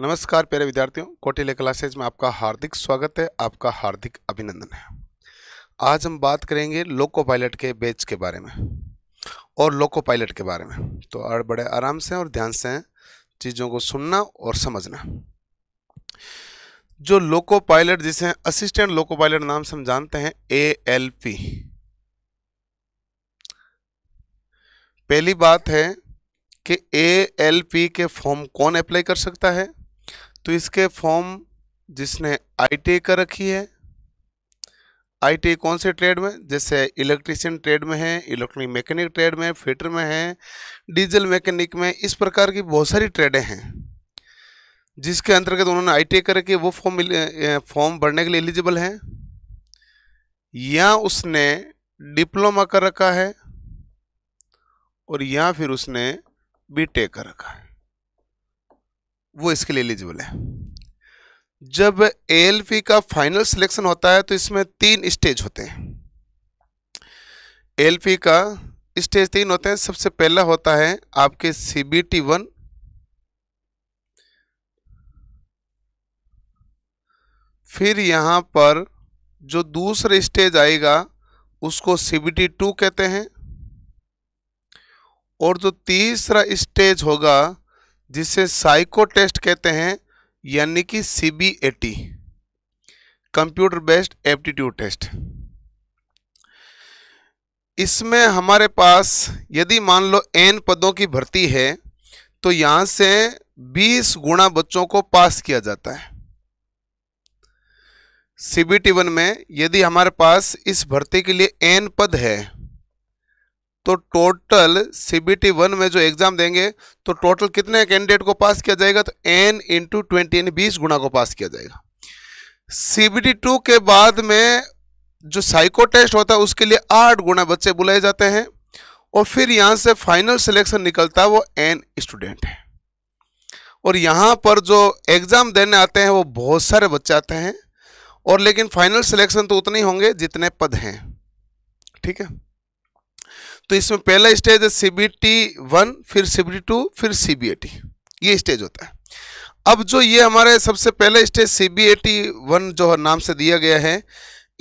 नमस्कार प्यारे विद्यार्थियों कोटिले क्लासेज में आपका हार्दिक स्वागत है आपका हार्दिक अभिनंदन है आज हम बात करेंगे लोको पायलट के बेच के बारे में और लोको पायलट के बारे में तो और बड़े आराम से और ध्यान से चीज़ों को सुनना और समझना जो लोको पायलट जिसे असिस्टेंट लोको पायलट नाम से हम जानते हैं ए एल पी पहली बात है कि ए एल पी के फॉर्म कौन अप्लाई कर सकता है तो इसके फॉर्म जिसने आई e कर रखी है आई e कौन से ट्रेड में जैसे इलेक्ट्रिशियन ट्रेड में है इलेक्ट्रॉनिक मैकेनिक ट्रेड में फिटर में है डीजल मैकेनिक में इस प्रकार की बहुत सारी ट्रेडें हैं जिसके अंतर्गत उन्होंने आई e कर रखी है वो फॉर्म फॉर्म भरने के लिए एलिजिबल हैं या उसने डिप्लोमा कर रखा है और या फिर उसने बी टेक कर रखा है वो इसके लिए एलिजिबल है जब ए का फाइनल सिलेक्शन होता है तो इसमें तीन स्टेज होते हैं ए का स्टेज तीन होते हैं सबसे पहला होता है आपके सी बी टी वन फिर यहाँ पर जो दूसरा स्टेज आएगा उसको सी बी टी टू कहते हैं और जो तीसरा स्टेज होगा जिसे साइको टेस्ट कहते हैं यानी कि C B A T computer based aptitude test इसमें हमारे पास यदि मान लो एन पदों की भर्ती है तो यहां से 20 गुणा बच्चों को पास किया जाता है सीबीटी वन में यदि हमारे पास इस भर्ती के लिए एन पद है तो टोटल सीबीटी वन में जो एग्ज़ाम देंगे तो टोटल कितने कैंडिडेट को पास किया जाएगा तो एन इंटू ट्वेंटी यानी बीस गुना को पास किया जाएगा सीबीटी टू के बाद में जो साइको टेस्ट होता है उसके लिए आठ गुना बच्चे बुलाए जाते हैं और फिर यहाँ से फाइनल सिलेक्शन निकलता है वो एन स्टूडेंट है और यहाँ पर जो एग्ज़ाम देने आते हैं वो बहुत सारे बच्चे आते हैं और लेकिन फाइनल सिलेक्शन तो उतने ही होंगे जितने पद हैं ठीक है तो इसमें पहला स्टेज है सीबीटी वन फिर सीबीटी टू फिर सीबीएटी ये स्टेज होता है अब जो ये हमारे सबसे पहला स्टेज सीबीएटी वन जो नाम से दिया गया है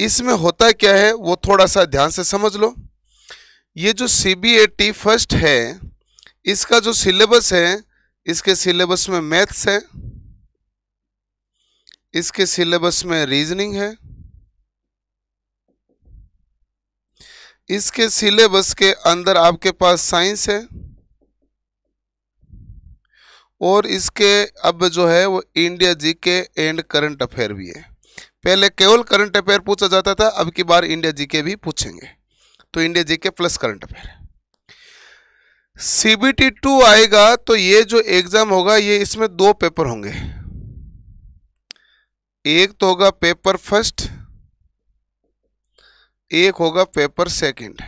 इसमें होता क्या है वो थोड़ा सा ध्यान से समझ लो ये जो सीबीएटी फर्स्ट है इसका जो सिलेबस है इसके सिलेबस में मैथ्स है इसके सिलेबस में रीजनिंग है इसके सिलेबस के अंदर आपके पास साइंस है और इसके अब जो है वो इंडिया जी के एंड करंट अफेयर भी है पहले केवल करंट अफेयर पूछा जाता था अब की बार इंडिया जी के भी पूछेंगे तो India G K plus current affair CBT two आएगा तो ये जो एग्जाम होगा ये इसमें दो पेपर होंगे एक तो होगा पेपर फर्स्ट एक होगा पेपर सेकंड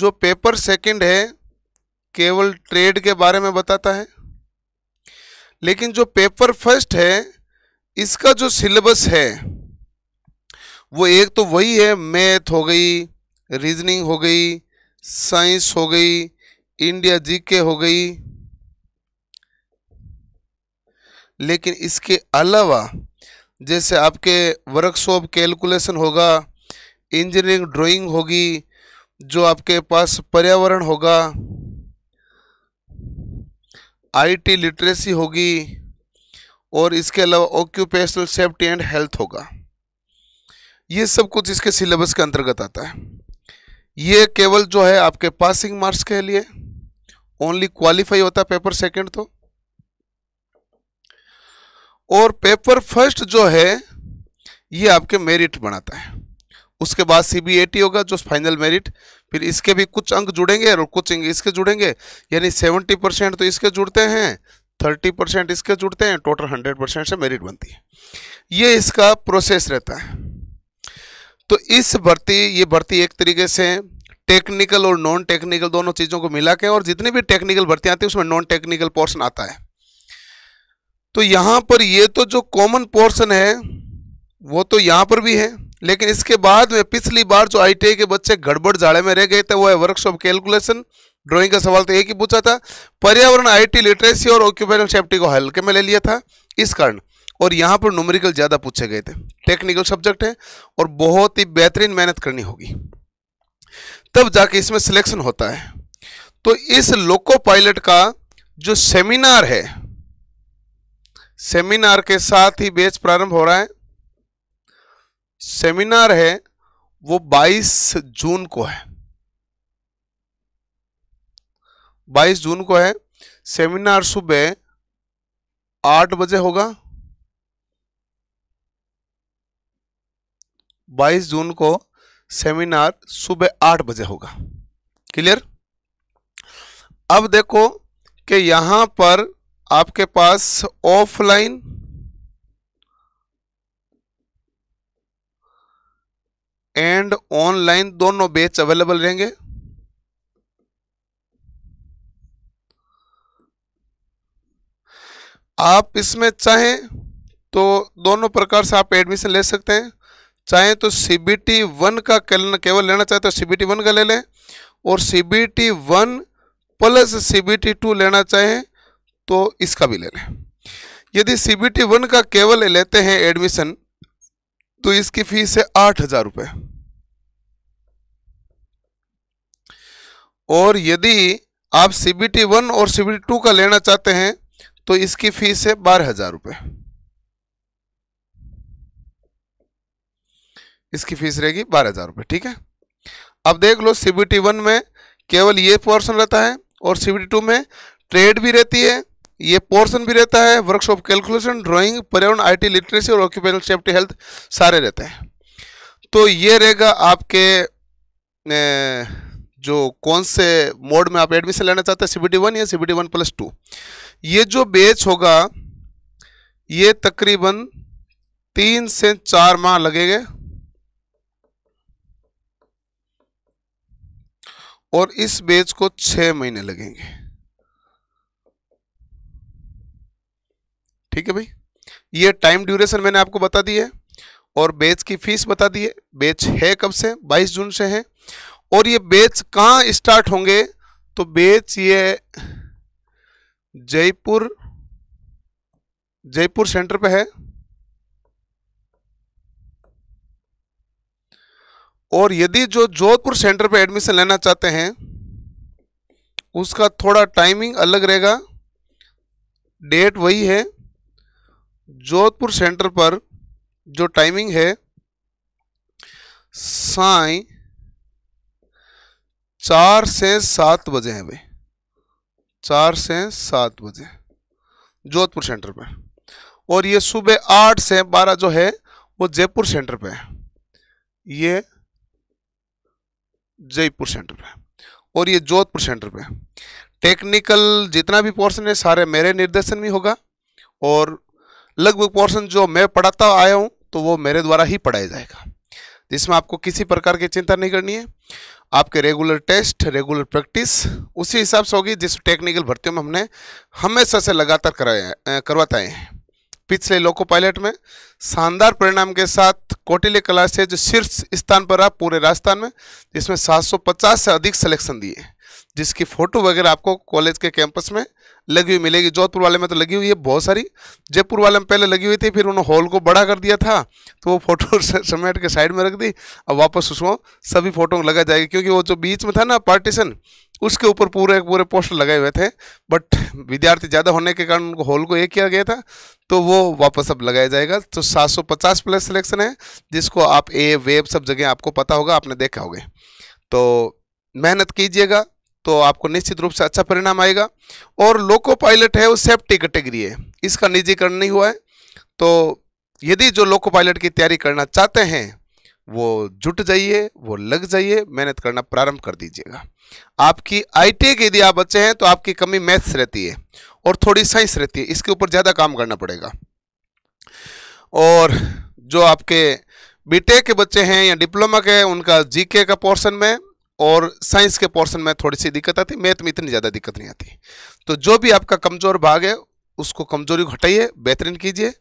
जो पेपर सेकंड है केवल ट्रेड के बारे में बताता है लेकिन जो पेपर फर्स्ट है इसका जो सिलेबस है वो एक तो वही है मैथ हो गई रीजनिंग हो गई साइंस हो गई इंडिया जीके हो गई लेकिन इसके अलावा जैसे आपके वर्कशॉप कैलकुलेशन होगा इंजीनियरिंग ड्राइंग होगी जो आपके पास पर्यावरण होगा आईटी लिटरेसी होगी और इसके अलावा ऑक्यूपेशनल सेफ्टी एंड हेल्थ होगा ये सब कुछ इसके सिलेबस के अंतर्गत आता है ये केवल जो है आपके पासिंग मार्क्स के लिए ओनली क्वालिफाई होता है पेपर सेकंड तो और पेपर फर्स्ट जो है ये आपके मेरिट बनाता है उसके बाद टी होगा जो फाइनल मेरिट फिर इसके भी कुछ अंक जुड़ेंगे और कुछ अंक इसके जुड़ेंगे यानी सेवेंटी परसेंट तो इसके जुड़ते हैं थर्टी परसेंट इसके जुड़ते हैं टोटल हंड्रेड परसेंट से मेरिट बनती है ये इसका प्रोसेस रहता है तो इस भर्ती ये भर्ती एक तरीके से टेक्निकल और नॉन टेक्निकल दोनों चीज़ों को मिला के और जितनी भी टेक्निकल भर्ती आती है उसमें नॉन टेक्निकल पोर्शन आता है तो यहाँ पर ये तो जो कॉमन पोर्शन है वो तो यहाँ पर भी है लेकिन इसके बाद में पिछली बार जो आई के बच्चे गड़बड़ जाड़े में रह गए थे वो है वर्कशॉप कैलकुलेशन ड्राइंग का सवाल तो एक ही पूछा था पर्यावरण आईटी लिटरेसी और ऑक्यूपेशनल सेफ्टी को हल्के में ले लिया था इस कारण और यहाँ पर न्यूमेरिकल ज़्यादा पूछे गए थे टेक्निकल सब्जेक्ट है और बहुत ही बेहतरीन मेहनत करनी होगी तब जाके इसमें सिलेक्शन होता है तो इस लोको पायलट का जो सेमिनार है सेमिनार के साथ ही बेच प्रारंभ हो रहा है सेमिनार है वो 22 जून को है 22 जून को है सेमिनार सुबह आठ बजे होगा 22 जून को सेमिनार सुबह आठ बजे होगा क्लियर अब देखो कि यहां पर आपके पास ऑफलाइन एंड ऑनलाइन दोनों बेच अवेलेबल रहेंगे आप इसमें चाहें तो दोनों प्रकार से आप एडमिशन ले सकते हैं चाहे तो सी बी टी वन का केवल लेना चाहे तो सी बी टी वन का ले लें और C B T one plus C B T two लेना चाहें तो इसका भी ले लें यदि सी बी टी वन का केवल ले लेते हैं एडमिशन तो इसकी फीस है आठ हजार रुपये और यदि आप सी बी टी वन और सी बी टी टू का लेना चाहते हैं तो इसकी फीस है बारह हजार रुपये इसकी फीस रहेगी बारह हजार रुपये ठीक है अब देख लो सी बी टी वन में केवल ये पोर्शन रहता है और सी बी टी टू में ट्रेड भी रहती है ये पोर्शन भी रहता है वर्कशॉप कैलकुलेशन ड्राइंग पर्यावरण आईटी लिटरेसी और ऑक्यूपेशनल सेफ्टी हेल्थ सारे रहते हैं तो ये रहेगा आपके जो कौन से मोड में आप एडमिशन लेना चाहते हैं सी बी टी वन या C B T one plus two ये जो बेच होगा ये तकरीबन तीन से चार माह लगेंगे और इस बेच को छह महीने लगेंगे ठीक है भाई ये टाइम ड्यूरेशन मैंने आपको बता दी है और बेच की फीस बता दी है बेच है कब से 22 जून से है और ये बेच कहाँ स्टार्ट होंगे तो बेच ये जयपुर जयपुर सेंटर पे है और यदि जो जोधपुर सेंटर पे एडमिशन लेना चाहते हैं उसका थोड़ा टाइमिंग अलग रहेगा डेट वही है जोधपुर सेंटर पर जो टाइमिंग है साय चार से सात बजे हैं भाई चार से सात बजे जोधपुर सेंटर पर और ये सुबह आठ से बारह जो है वो जयपुर सेंटर पे है ये जयपुर सेंटर पे और ये जोधपुर सेंटर पे टेक्निकल जितना भी पोर्शन है सारे मेरे निर्देशन में होगा और लगभग पोर्शन जो मैं पढ़ाता आया हूँ तो वो मेरे द्वारा ही पढ़ाया जाएगा जिसमें आपको किसी प्रकार की चिंता नहीं करनी है आपके रेगुलर टेस्ट रेगुलर प्रैक्टिस उसी हिसाब से होगी जिस टेक्निकल भर्तियों में हमने हमेशा से लगातार कराया करवाते हैं पिछले लोको पायलट में शानदार परिणाम के साथ कोटिले कला से जो शीर्ष स्थान पर रहा पूरे राजस्थान में जिसमें 750 से अधिक सिलेक्शन दिए जिसकी फ़ोटो वगैरह आपको कॉलेज के कैंपस में लगी हुई मिलेगी जोधपुर वाले में तो लगी हुई है बहुत सारी जयपुर वाले में पहले लगी हुई थी फिर उन्होंने हॉल को बड़ा कर दिया था तो वो फोटो समेट के साइड में रख दी अब वापस उसको सभी फोटो लगा जाएगी क्योंकि वो जो बीच में था ना पार्टीशन उसके ऊपर पूरे पूरे पोस्टर लगाए हुए थे बट विद्यार्थी ज़्यादा होने के कारण उनको हॉल को एक किया गया था तो वो वापस अब लगाया जाएगा तो 750 प्लस सिलेक्शन है जिसको आप ए वेब सब जगह आपको पता होगा आपने देखा होगा तो मेहनत कीजिएगा तो आपको निश्चित रूप से अच्छा परिणाम आएगा और लोको पायलट है वो सेफ्टी कैटेगरी है इसका निजीकरण नहीं हुआ है तो यदि जो लोको पायलट की तैयारी करना चाहते हैं वो जुट जाइए वो लग जाइए मेहनत करना प्रारंभ कर दीजिएगा आपकी आई टी के यदि आप बच्चे हैं तो आपकी कमी मैथ्स रहती है और थोड़ी साइंस रहती है इसके ऊपर ज़्यादा काम करना पड़ेगा और जो आपके बीटेक के बच्चे हैं या डिप्लोमा के हैं उनका जीके का पोर्शन में और साइंस के पोर्शन में थोड़ी सी दिक्कत आती मैथ में इतनी ज़्यादा दिक्कत नहीं आती तो जो भी आपका कमज़ोर भाग है उसको कमज़ोरी घटाइए बेहतरीन कीजिए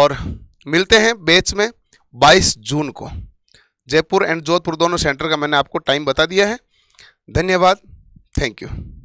और मिलते हैं बैच में 22 जून को जयपुर एंड जोधपुर दोनों सेंटर का मैंने आपको टाइम बता दिया है धन्यवाद थैंक यू